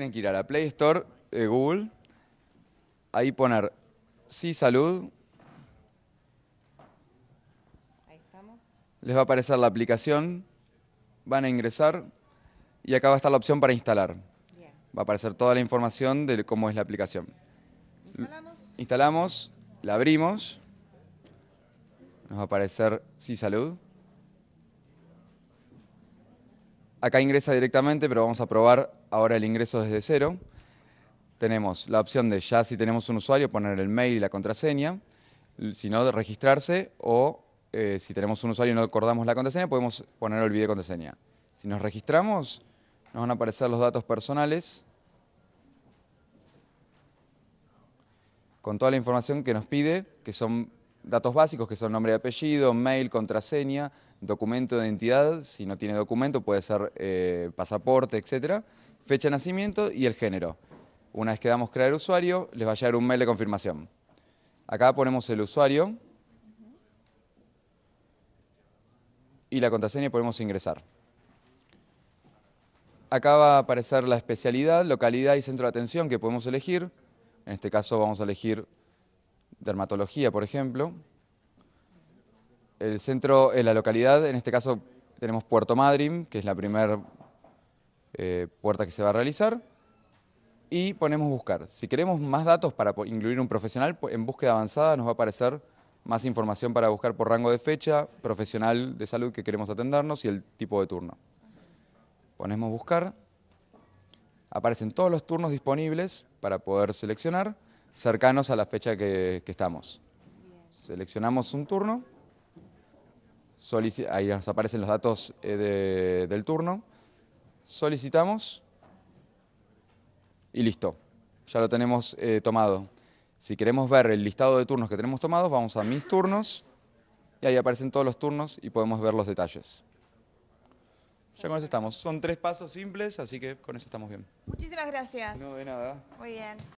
Tienen que ir a la Play Store de eh, Google, ahí poner Sí Salud. Les va a aparecer la aplicación, van a ingresar y acá va a estar la opción para instalar. Va a aparecer toda la información de cómo es la aplicación. Instalamos. Instalamos, la abrimos, nos va a aparecer Sí Salud. Acá ingresa directamente, pero vamos a probar ahora el ingreso desde cero. Tenemos la opción de ya si tenemos un usuario poner el mail y la contraseña, si no de registrarse o eh, si tenemos un usuario y no acordamos la contraseña podemos poner el contraseña. Si nos registramos nos van a aparecer los datos personales con toda la información que nos pide, que son datos básicos, que son nombre y apellido, mail, contraseña, documento de identidad, si no tiene documento puede ser eh, pasaporte, etcétera. Fecha de nacimiento y el género. Una vez que damos crear usuario, les va a llegar un mail de confirmación. Acá ponemos el usuario y la contraseña y podemos ingresar. Acá va a aparecer la especialidad, localidad y centro de atención que podemos elegir. En este caso vamos a elegir dermatología, por ejemplo. El centro, en eh, la localidad, en este caso tenemos Puerto Madryn, que es la primera eh, puerta que se va a realizar, y ponemos buscar. Si queremos más datos para incluir un profesional, en búsqueda avanzada nos va a aparecer más información para buscar por rango de fecha, profesional de salud que queremos atendernos y el tipo de turno. Ponemos buscar, aparecen todos los turnos disponibles para poder seleccionar cercanos a la fecha que estamos. Seleccionamos un turno ahí nos aparecen los datos eh, del turno, solicitamos y listo, ya lo tenemos eh, tomado. Si queremos ver el listado de turnos que tenemos tomados, vamos a mis turnos y ahí aparecen todos los turnos y podemos ver los detalles. Ya con eso estamos. Son tres pasos simples, así que con eso estamos bien. Muchísimas gracias. No, de nada. Muy bien.